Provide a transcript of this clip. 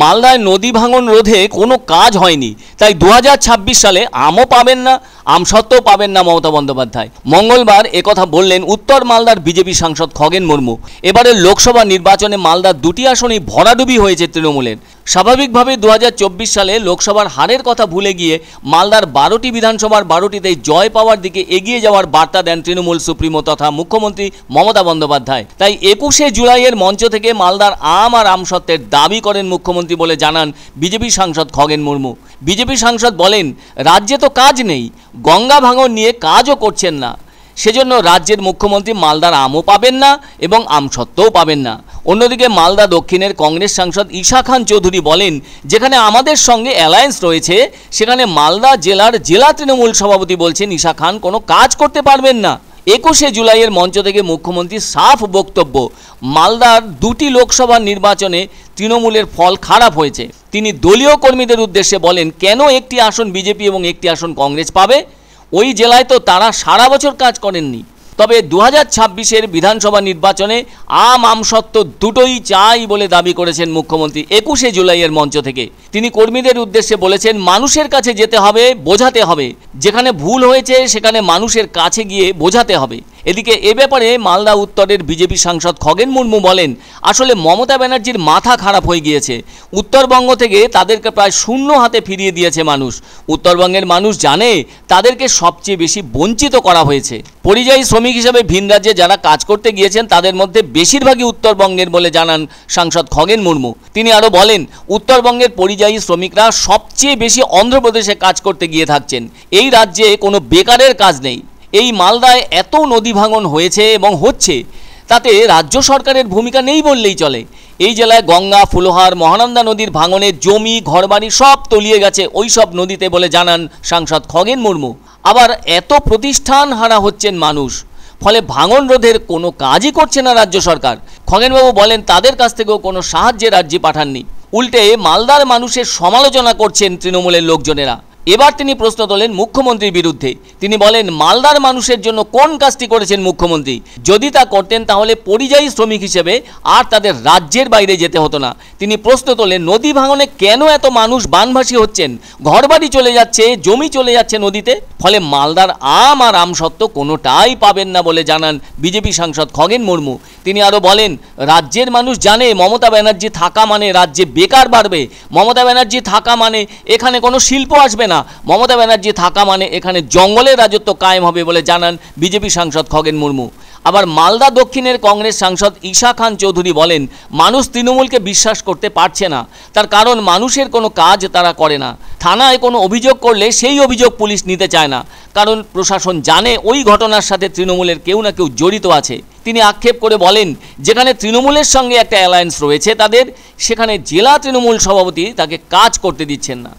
মালদায় নদী ভাঙন রোধে কোনো কাজ হয়নি তাই দু সালে আমও পাবেন না আমসত্ত্বেও পাবেন না মমতা বন্দ্যোপাধ্যায় মঙ্গলবার একথা বললেন উত্তর মালদার বিজেপি সাংসদ খগেন মুর্মু এবারে লোকসভা নির্বাচনে মালদার দুটি আসনেই ভরাডুবি হয়েছে তৃণমূলের স্বাভাবিকভাবে দু সালে লোকসভার হারের কথা ভুলে গিয়ে মালদার বারোটি বিধানসভার বারোটিতেই জয় পাওয়ার দিকে এগিয়ে যাওয়ার বার্তা দেন তৃণমূল সুপ্রিমো তথা মুখ্যমন্ত্রী মমতা বন্দ্যোপাধ্যায় তাই একুশে জুলাইয়ের মঞ্চ থেকে মালদার আম আর আমসত্ত্বের দাবি করেন মুখ্যমন্ত্রী বলে জানান বিজেপি সাংসদ খগেন মুর্মু বিজেপি সাংসদ বলেন রাজ্যে তো কাজ নেই গঙ্গা ভাঙন নিয়ে কাজও করছেন না সেজন্য রাজ্যের মুখ্যমন্ত্রী মালদার আমও পাবেন না এবং আমসত্ত্বও পাবেন না অন্যদিকে মালদা দক্ষিণের কংগ্রেস সাংসদ ঈশা খান চৌধুরী বলেন যেখানে আমাদের সঙ্গে অ্যালায়েন্স রয়েছে সেখানে মালদা জেলার জেলা তৃণমূল সভাপতি বলছেন ঈশা খান কোনো কাজ করতে পারবেন না একুশে জুলাইয়ের মঞ্চ থেকে মুখ্যমন্ত্রী সাফ বক্তব্য মালদার দুটি লোকসভা নির্বাচনে তৃণমূলের ফল খারাপ হয়েছে তিনি দলীয় কর্মীদের উদ্দেশ্যে বলেন কেন একটি আসন বিজেপি এবং একটি আসন কংগ্রেস পাবে ওই জেলায় তো তারা সারা বছর কাজ করেননি তবে দু হাজার ছাব্বিশের বিধানসভা নির্বাচনে আম আমসত্ব দুটোই চাই বলে দাবি করেছেন মুখ্যমন্ত্রী একুশে জুলাইয়ের মঞ্চ থেকে তিনি কর্মীদের উদ্দেশ্যে বলেছেন মানুষের কাছে যেতে হবে বোঝাতে হবে যেখানে ভুল হয়েছে সেখানে মানুষের কাছে গিয়ে বোঝাতে হবে এদিকে এ ব্যাপারে মালদা উত্তরের বিজেপি সাংসদ খগেন মুর্মু বলেন আসলে মমতা ব্যানার্জির মাথা খারাপ হয়ে গিয়েছে উত্তরবঙ্গ থেকে তাদেরকে প্রায় শূন্য হাতে ফিরিয়ে দিয়েছে মানুষ উত্তরবঙ্গের মানুষ জানে তাদেরকে সবচেয়ে বেশি বঞ্চিত করা হয়েছে পরিযায়ী শ্রমিক হিসেবে ভিন রাজ্যে যারা কাজ করতে গিয়েছেন তাদের মধ্যে বেশিরভাগই উত্তরবঙ্গের বলে জানান সাংসদ খগেন মুর্মু তিনি আরও বলেন উত্তরবঙ্গের পরিযায়ী শ্রমিকরা সবচেয়ে বেশি অন্ধ্রপ্রদেশে কাজ করতে গিয়ে থাকছেন এই রাজ্যে কোনো বেকারের কাজ নেই এই মালদায় এত নদী ভাঙন হয়েছে এবং হচ্ছে তাতে রাজ্য সরকারের ভূমিকা নেই বললেই চলে এই জেলায় গঙ্গা ফুলোহার মহানন্দা নদীর ভাঙনে জমি ঘরবাড়ি সব তলিয়ে গেছে ওই সব নদীতে বলে জানান সাংসদ খগেন মুর্মু আবার এত প্রতিষ্ঠান হারা হচ্ছেন মানুষ ফলে ভাঙন রোধের কোনো কাজই করছে না রাজ্য সরকার খগেনবাবু বলেন তাদের কাছ থেকেও কোনো সাহায্যে রাজ্যে পাঠাননি উল্টে মালদার মানুষের সমালোচনা করছেন তৃণমূলের লোকজনেরা এবার তিনি প্রশ্ন তোলেন মুখ্যমন্ত্রীর বিরুদ্ধে তিনি বলেন মালদার মানুষের জন্য কোন কাজটি করেছেন মুখ্যমন্ত্রী যদি তা করতেন তাহলে পরিযায়ী শ্রমিক হিসেবে আর তাদের রাজ্যের বাইরে যেতে হতো না তিনি প্রশ্ন তোলেন নদী ভাঙনে কেন এত মানুষ বানভাসী হচ্ছেন ঘরবাড়ি চলে যাচ্ছে জমি চলে যাচ্ছে নদীতে ফলে মালদার আম আর আম সত্ত্ব কোনোটাই পাবেন না বলে জানান বিজেপি সাংসদ খগেন মুর্মু তিনি আরও বলেন রাজ্যের মানুষ জানে মমতা ব্যানার্জি থাকা মানে রাজ্যে বেকার বাড়বে মমতা ব্যানার্জি থাকা মানে এখানে কোনো শিল্প আসবে না না মমতা ব্যানার্জি থাকা মানে এখানে জঙ্গলের রাজত্ব কায়েম হবে বলে জানান বিজেপি সাংসদ খগেন মুর্মু আবার মালদা দক্ষিণের কংগ্রেস সাংসদ ঈশা খান চৌধুরী বলেন মানুষ তৃণমূলকে বিশ্বাস করতে পারছে না তার কারণ মানুষের কোনো কাজ তারা করে না থানায় কোনো অভিযোগ করলে সেই অভিযোগ পুলিশ নিতে চায় না কারণ প্রশাসন জানে ওই ঘটনার সাথে তৃণমূলের কেউ না কেউ জড়িত আছে তিনি আক্ষেপ করে বলেন যেখানে তৃণমূলের সঙ্গে একটা অ্যালায়েন্স রয়েছে তাদের সেখানে জেলা তৃণমূল সভাপতি তাকে কাজ করতে দিচ্ছেন না